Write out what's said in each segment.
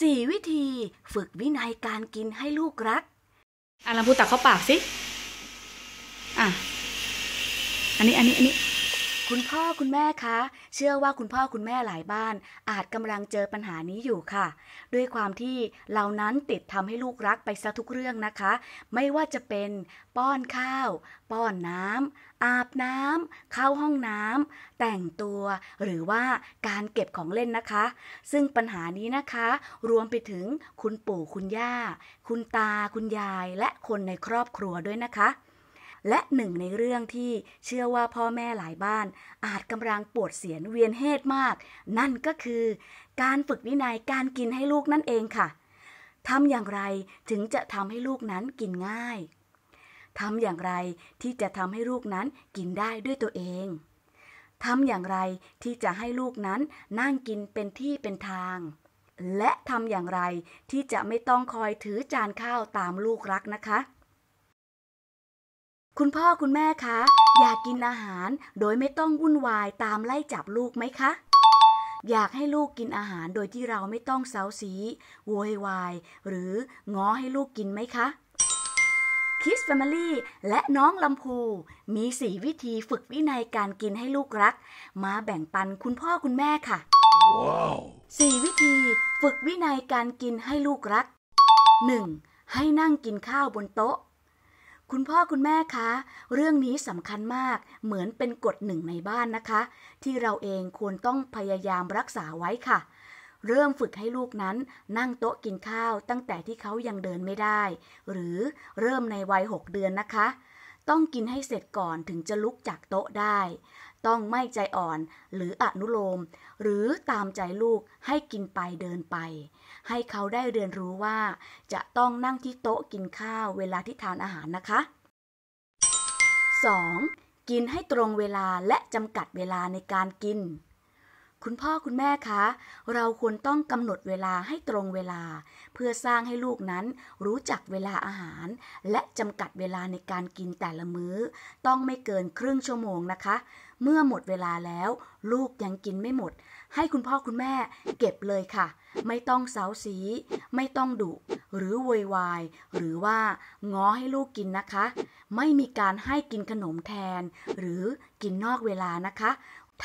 สี่วิธีฝึกวินัยการกินให้ลูกรักอารัมพูตักเข้าปากสิ อ่ะ อันนี้ อันนี้ อันนี้คุณพ่อคุณแม่คะ เชื่อว่าคุณพ่อคุณแม่หลายบ้าน อาจกำลังเจอปัญหานี้อยู่ค่ะ ด้วยความที่เหล่านั้นติดทำให้ลูกรักไปซะทุกเรื่องนะคะ ไม่ว่าจะเป็นป้อนข้าว ป้อนน้ำอาบน้ำเข้าห้องน้ำแต่งตัวหรือว่าการเก็บของเล่นนะคะ ซึ่งปัญหานี้นะคะ รวมไปถึงคุณปู่คุณย่าคุณตาคุณยายและคนในครอบครัวด้วยนะคะและหนึ่งในเรื่องที่เชื่อว่าพ่อแม่หลายบ้านอาจกำลังปวดเสียนเวียนเหตุมาก นั่นก็คือการฝึกวินัยการกินให้ลูกนั่นเองค่ะทำอย่างไรถึงจะทำให้ลูกนั้นกินง่ายทำอย่างไรที่จะทำให้ลูกนั้นกินได้ด้วยตัวเองทำอย่างไรที่จะให้ลูกนั้นนั่งกินเป็นที่เป็นทาง และทำอย่างไรที่จะไม่ต้องคอยถือจานข้าวตามลูกรักนะคะคุณพ่อคุณแม่คะอยากกินอาหาร โดยไม่ต้องวุ่นวายตามไล่จับลูกไหมคะ อยากให้ลูกกินอาหารโดยที่เราไม่ต้องเซาซีโวยวายหรืองอให้ลูกกินไหมคะคิสแฟมิลี่และน้องลำพูมีสีวิธีฝึกวินัยการกินให้ลูกรัก มาแบ่งปันคุณพ่อคุณแม่ค่ะ wow. สี่วิธี ฝึกวินัยการกินให้ลูกรัก 1. ให้นั่งกินข้าวบนโต๊ะคุณพ่อคุณแม่คะ เรื่องนี้สำคัญมาก เหมือนเป็นกฎหนึ่งในบ้านนะคะ ที่เราเองควรต้องพยายามรักษาไว้ค่ะ เริ่มฝึกให้ลูกนั้น นั่งโต๊ะกินข้าวตั้งแต่ที่เขายังเดินไม่ได้ หรือเริ่มในวัย6เดือนนะคะต้องกินให้เสร็จก่อนถึงจะลุกจากโต๊ะได้ ต้องไม่ใจอ่อนหรืออนุโลม หรือตามใจลูกให้กินไปเดินไป ให้เขาได้เรียนรู้ว่า จะต้องนั่งที่โต๊ะกินข้าวเวลาที่ทานอาหารนะคะ 2. กินให้ตรงเวลาและจำกัดเวลาในการกินคุณพ่อคุณแม่คะ เราควรต้องกำหนดเวลาให้ตรงเวลา เพื่อสร้างให้ลูกนั้นรู้จักเวลาอาหาร และจำกัดเวลาในการกินแต่ละมือ้อ ต้องไม่เกินครึ่งชั่วโมงนะคะ เมื่อหมดเวลาแล้ว ลูกยังกินไม่หมด ให้คุณพ่อคุณแม่เก็บเลยค่ะ ไม่ต้องเสาซีไม่ต้องดุหรือวอยวายหรือว่าง้อให้ลูกกินนะคะ ไม่มีการให้กินขนมแทน หรือกินนอกเวลานะคะ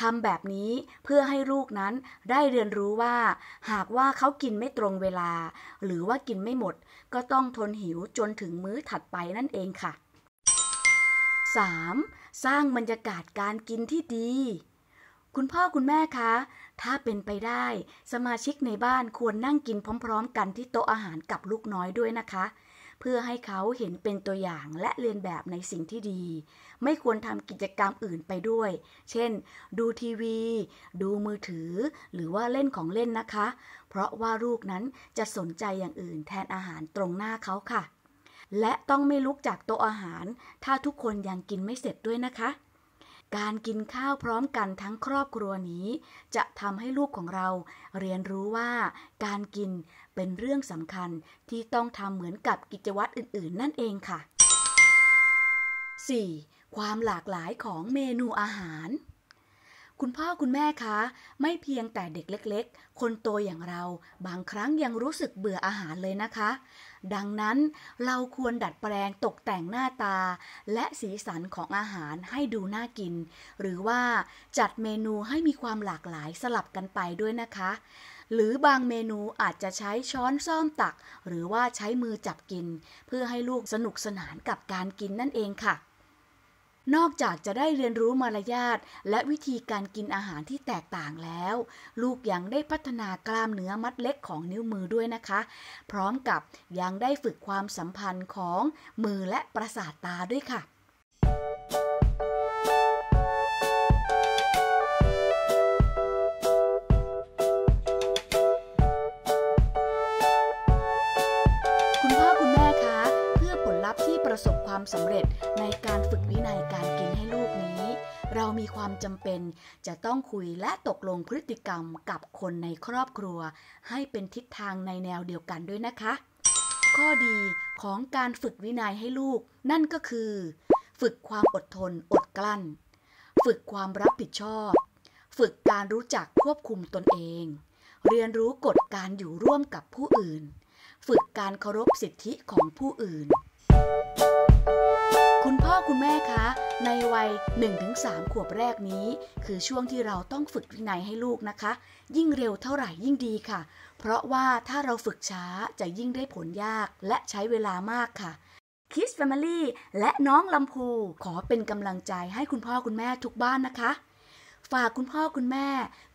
ทำแบบนี้เพื่อให้ลูกนั้นได้เรียนรู้ว่า หากว่าเขากินไม่ตรงเวลา หรือว่ากินไม่หมด ก็ต้องทนหิวจนถึงมื้อถัดไปนั่นเองค่ะ 3. สร้างบรรยากาศการกินที่ดี คุณพ่อคุณแม่คะ ถ้าเป็นไปได้สมาชิกในบ้านควรนั่งกินพร้อมๆกันที่โต๊ะอาหารกับลูกน้อยด้วยนะคะเพื่อให้เขาเห็นเป็นตัวอย่างและเรียนแบบในสิ่งที่ดี ไม่ควรทำกิจกรรมอื่นไปด้วย เช่นดูทีวี ดูมือถือ หรือว่าเล่นของเล่นนะคะ เพราะว่าลูกนั้นจะสนใจอย่างอื่นแทนอาหารตรงหน้าเขาค่ะ และต้องไม่ลุกจากโต๊ะอาหาร ถ้าทุกคนยังกินไม่เสร็จด้วยนะคะการกินข้าวพร้อมกันทั้งครอบครัวนี้ จะทำให้ลูกของเราเรียนรู้ว่าการกินเป็นเรื่องสำคัญที่ต้องทำเหมือนกับกิจวัตรอื่น ๆ นั่นเองค่ะ 4. ความหลากหลายของเมนูอาหารคุณพ่อคุณแม่คะไม่เพียงแต่เด็กเล็ก ๆ คนโตอย่างเรา บางครั้งยังรู้สึกเบื่ออาหารเลยนะคะ ดังนั้นเราควรดัดแปลงตกแต่งหน้าตา และสีสันของอาหารให้ดูน่ากิน หรือว่าจัดเมนูให้มีความหลากหลายสลับกันไปด้วยนะคะ หรือบางเมนูอาจจะใช้ช้อนซ่อมตัก หรือว่าใช้มือจับกิน เพื่อให้ลูกสนุกสนานกับการกินนั่นเองค่ะนอกจากจะได้เรียนรู้มารยาทและวิธีการกินอาหารที่แตกต่างแล้ว ลูกยังได้พัฒนากล้ามเนื้อมัดเล็กของนิ้วมือด้วยนะคะ พร้อมกับยังได้ฝึกความสัมพันธ์ของมือและประสาทตาด้วยค่ะาเร็จในการฝึกวินัยการกินให้ลูกนี้ เรามีความจำเป็นจะต้องคุยและตกลงพฤติกรรมกับคนในครอบครัว ให้เป็นทิศทางในแนวเดียวกันด้วยนะคะ ข้อดีของการฝึกวินัยให้ลูกนั่นก็คือ ฝึกความอดทนอดกลั้น ฝึกความรับผิดชอบ ฝึกการรู้จักควบคุมตนเอง เรียนรู้กฎการอยู่ร่วมกับผู้อื่น ฝึกการเคารพสิทธิของผู้อื่น Thank you. คุณพ่อคุณแม่คะในวัย 1-3 ขวบแรกนี้ คือช่วงที่เราต้องฝึกวินัยให้ลูกนะคะ ยิ่งเร็วเท่าไหร่ยิ่งดีค่ะ เพราะว่าถ้าเราฝึกช้าจะยิ่งได้ผลยากและใช้เวลามากค่ะคิสแฟมิลี่และน้องลำพูขอเป็นกำลังใจให้คุณพ่อคุณแม่ทุกบ้านนะคะ ฝากคุณพ่อคุณแม่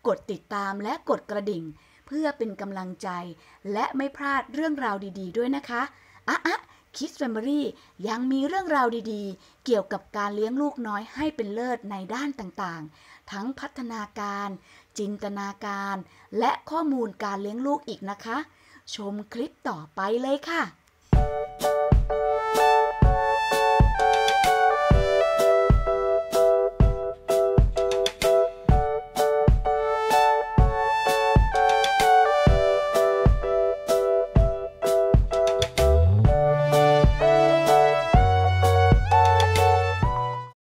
กดติดตามและกดกระดิ่ง เพื่อเป็นกำลังใจและไม่พลาดเรื่องราวดี ๆ ด้วยนะคะอ่ะอ่ะคิดแฟมบรี่ยังมีเรื่องราวดี ๆ เกี่ยวกับการเลี้ยงลูกน้อยให้เป็นเลิศในด้านต่างๆ ทั้งพัฒนาการ จินตนาการ และข้อมูลการเลี้ยงลูกอีกนะคะ ชมคลิปต่อไปเลยค่ะ